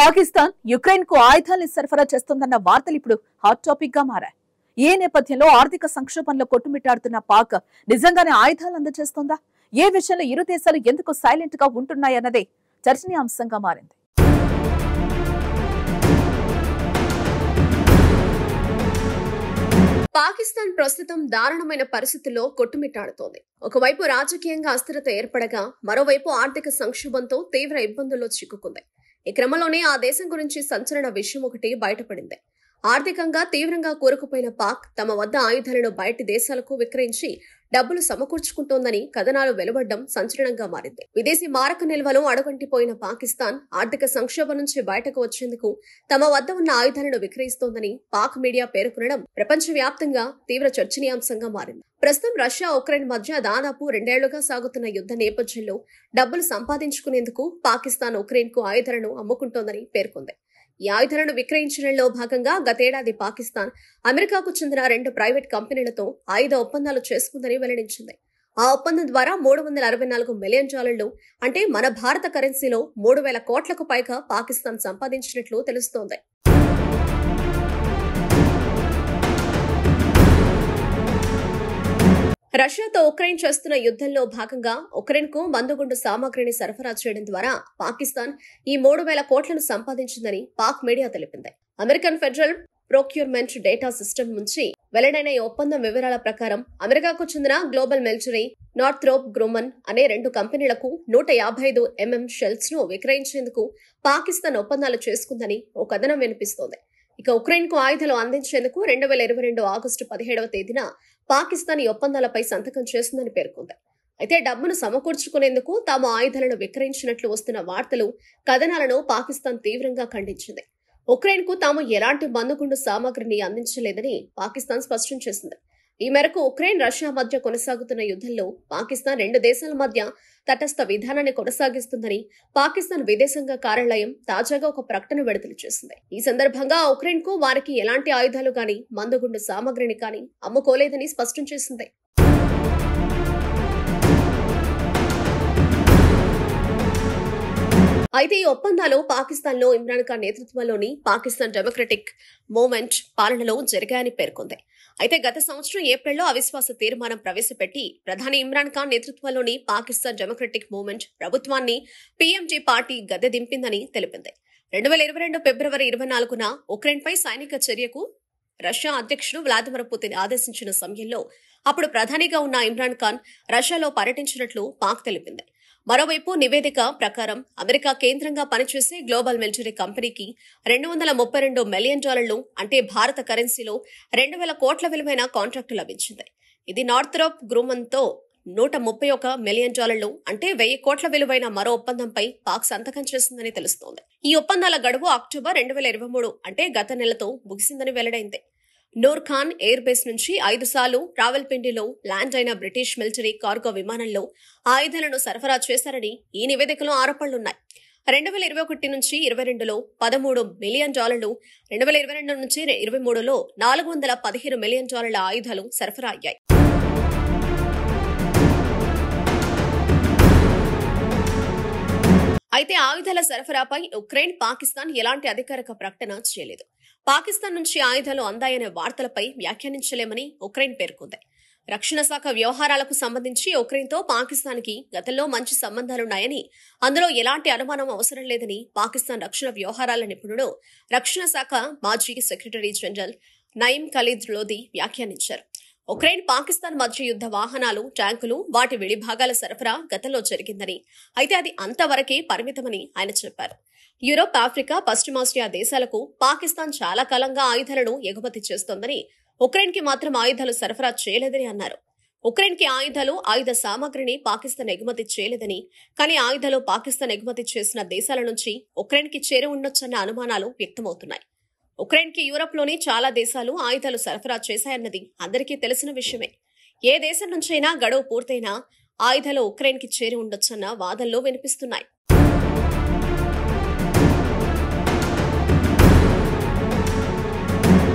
Pakistan Ukraine కు ఆయుధాల్ని సరఫరా చేస్తోందన్న వార్తలు ఇప్పుడు హాట్ టాపిక్ గా మారాయి ఏ నేపథ్యంలో ఆర్థిక సంక్షోభంలో కొట్టుమిట్టాడుతున్న పాక్ నిజంగానే ఆయుధాలు అందజేస్తోందా ఏ విషయంలో ఇరు దేశాలు ఎందుకు సైలెంట్ గా ఉంటున్నాయన్నదే చర్చనీయాంశంగా మారింది పాకిస్తాన్ ప్రస్తుతం దారుణమైన పరిస్థితుల్లో కొట్టుమిట్టాడుతోంది ఒకవైపు రాజకీయంగా అస్థిరత ఏర్పడగా మరోవైపు ఆర్థిక సంక్షోభంతో తీవ్ర ఇబ్బందుల్లో చిక్కుకుంది ఈ క్రమంలోనే ఆ దేశం గురించి సంచలన విషయం ఒకటి బయటపడింది ఆర్థికంగా తీవ్రంగా కూరుకుపోయిన పాక్ తమ వద్ద ఆయుధాలను బయటి దేశాలకు విక్రయించి డబ్బులు సమకూర్చుకుంటోందని కథనాలు వెలువడ్డం సంచలనంగా మారింది విదేశీ మారక నిల్వలు అడగంటిపోయిన పాకిస్తాన్ ఆర్థిక సంక్షోభం నుంచి బయటకు వచ్చేందుకు తమ వద్ద ఉన్న ఆయుధాలను విక్రయిస్తోందని పాక్ మీడియా పేర్కొనడం ప్రపంచవ్యాప్తంగా తీవ్ర చర్చనీయాంశంగా మారింది ప్రస్తుతం రష్యా ఉక్రెయిన్ మధ్య దాదాపు రెండేళ్లుగా సాగుతున్న యుద్ధ నేపథ్యంలో డబ్బులు సంపాదించుకునేందుకు పాకిస్తాన్ ఉక్రెయిన్ కు ఆయుధాలను అమ్ముకుంటోందని పేర్కొంది ఈ ఆయుధాలను విక్రయించడంలో భాగంగా గతేడాది పాకిస్తాన్ అమెరికాకు చెందిన రెండు ప్రైవేట్ కంపెనీలతో ఆయుధ ఒప్పందాలు చేసుకుందని వెల్లడించింది ఆ ఒప్పందం ద్వారా మూడు వందల అరవై నాలుగు మిలియన్ డాలర్లు అంటే మన భారత కరెన్సీలో మూడు వేల కోట్లకు పైగా పాకిస్తాన్ సంపాదించినట్లు తెలుస్తోంది రష్యాతో ఉక్రెయిన్ చేస్తున్న యుద్ధంలో భాగంగా ఉక్రెయిన్కు మందుగుండు సామాగ్రిని సరఫరా చేయడం ద్వారా పాకిస్తాన్ ఈ మూడు వేల కోట్లను సంపాదించిందని పాక్ మీడియా తెలిపింది American federal procurement data system నుంచి వెల్లడైన ఈ ఒప్పందం వివరాల ప్రకారం అమెరికాకు చెందిన గ్లోబల్ మిలిటరీ నార్త్రోప్ గ్రోమన్ అనే రెండు కంపెనీలకు నూట యాభై ఐదు ఎంఎం షెల్స్ ను విక్రయించేందుకు పాకిస్తాన్ ఒప్పందాలు చేసుకుందని ఓ కథనం వినిపిస్తోంది ఇక ఉక్రెయిన్కు ఆయుధాలు అందించేందుకు రెండు వేల ఇరవై రెండు ఆగస్టు పదిహేడవ తేదీన పాకిస్తాన్ ఒప్పందాలపై సంతకం చేస్తుందని పేర్కొంది అయితే డబ్బును సమకూర్చుకునేందుకు తాము ఆయుధాలను విక్రయించినట్లు వస్తున్న వార్తలు కథనాలను పాకిస్తాన్ తీవ్రంగా ఖండించింది ఉక్రెయిన్కు తాము ఎలాంటి మందుగుండు సామాగ్రిని అందించలేదని పాకిస్తాన్ స్పష్టం చేసింది ఈ మేరకు ఉక్రెయిన్ రష్యా మధ్య కొనసాగుతున్న యుద్ధంలో పాకిస్తాన్ రెండు దేశాల మధ్య తటస్థ విధానాన్ని కొనసాగిస్తుందని పాకిస్తాన్ విదేశాంగ కార్యాలయం తాజాగా ఒక ప్రకటన విడుదల చేసింది ఈ సందర్భంగా ఉక్రెయిన్ కు వారికి ఎలాంటి ఆయుధాలు గాని మందుగుండు సామగ్రిని కానీ అమ్ముకోలేదని స్పష్టం చేసింది అయితే ఈ ఒప్పందాలు పాకిస్తాన్లో ఇమ్రాన్ ఖాన్ నేతృత్వంలోని పాకిస్తాన్ డెమోక్రటిక్ మూవ్మెంట్ పాలనలో జరిగాయని పేర్కొంది అయితే గత సంవత్సరం ఏప్రిల్లో అవిశ్వాస తీర్మానం ప్రవేశపెట్టి ప్రధాని ఇమ్రాన్ ఖాన్ నేతృత్వంలోని పాకిస్తాన్ డెమోక్రటిక్ మూవ్మెంట్ ప్రభుత్వాన్ని పీఎంజీ పార్టీ గద్దె దింపిందని తెలిపింది రెండు వేల ఇరవై రెండు ఫిబ్రవరి ఇరవై నాలుగున ఉక్రెయిన్పై సైనిక చర్యకు రష్యా అధ్యక్షుడు వ్లాదిమిర్ పుతిన్ ఆదేశించిన సమయంలో అప్పుడు ప్రధానిగా ఉన్న ఇమ్రాన్ ఖాన్ రష్యాలో పర్యటించినట్లు పాక్ తెలిపింది మరోవైపు నివేదిక ప్రకారం అమెరికా కేంద్రంగా పనిచేసే గ్లోబల్ మిలిటరీ కంపెనీకి రెండు వందల ముప్పై రెండు మిలియన్ డాలర్లు అంటే భారత కరెన్సీలో రెండు వేల కోట్ల విలువైన కాంట్రాక్టు లభించింది ఇది నార్థరప్ గ్రూమన్తో నూట ముప్పై ఒక మిలియన్ డాలర్లు అంటే వెయ్యి కోట్ల విలువైన మరో ఒప్పందంపై పాక్ సంతకం చేసిందని తెలుస్తోంది ఈ ఒప్పందాల గడువు అక్టోబర్ రెండు వేల ఇరవై మూడు అంటే గత నెలతో ముగిసిందని వెల్లడైంది నూర్ఖాన్ ఎయిర్ బేస్ నుంచి ఐదు సార్లు రావల్పిండిలో ల్యాండ్ అయిన బ్రిటిష్ మిలిటరీ కార్గో విమానంలో ఆయుధాలను సరఫరా చేశారని ఈ నివేదికలో ఆరోపణలున్నాయి రెండు వేల ఇరవై ఒకటి నుంచి ఇరవై రెండులో పదమూడు మిలియన్ డాలర్లు రెండు వేల ఇరవై రెండు నుంచి ఇరవై మూడులో నాలుగు వందల పదిహేను మిలియన్ డాలర్ల ఆయుధాలు సరఫరా అయ్యాయి అయితే ఆయుధాల సరఫరాపై ఉక్రెయిన్ పాకిస్తాన్ ఎలాంటి అధికారిక ప్రకటన చేయలేదు పాకిస్తాన్ నుంచి ఆయుధాలు అందాయనే వార్తలపై వ్యాఖ్యానించలేమని ఉక్రెయిన్ పేర్కొంది రక్షణ శాఖ వ్యవహారాలకు సంబంధించి ఉక్రెయిన్తో పాకిస్తాన్కి గతంలో మంచి సంబంధాలున్నాయని అందులో ఎలాంటి అనుమానం అవసరం లేదని పాకిస్తాన్ రక్షణ వ్యవహారాల నిపుణుడు రక్షణ శాఖ మాజీ సెక్రటరీ జనరల్ నయీం ఖలీద్ లోది వ్యాఖ్యానించారు ఉక్రెయిన్ పాకిస్తాన్ మధ్య యుద్ధ వాహనాలు ట్యాంకులు వాటి విడిభాగాల సరఫరా గతంలో జరిగిందని అయితే అది అంతవరకే పరిమితమని ఆయన చెప్పారు యూరోప్ ఆఫ్రికా పశ్చిమాసియా దేశాలకు పాకిస్తాన్ చాలా కాలంగా ఆయుధాలను ఎగుమతి చేస్తోందని ఉక్రెయిన్ కి మాత్రం ఆయుధాలు సరఫరా చేయలేదని అన్నారు ఉక్రెయిన్ కి ఆయుధాలు ఆయుధ సామగ్రిని పాకిస్తాన్ ఎగుమతి చేయలేదని కానీ ఆయుధాలు పాకిస్తాన్ ఎగుమతి చేసిన దేశాల నుంచి ఉక్రెయిన్ కి చేరి ఉండొచ్చన్న అనుమానాలు వ్యక్తమవుతున్నాయి ఉక్రెయిన్కి యూరప్లోనే చాలా దేశాలు ఆయుధాలు సరఫరా చేశాయన్నది అందరికీ తెలిసిన విషయమే ఏ దేశం నుంచైనా గడువు పూర్తయినా ఆయుధాలు ఉక్రెయిన్కి చేరి ఉండొచ్చన్న వాదనలు వినిపిస్తున్నాయి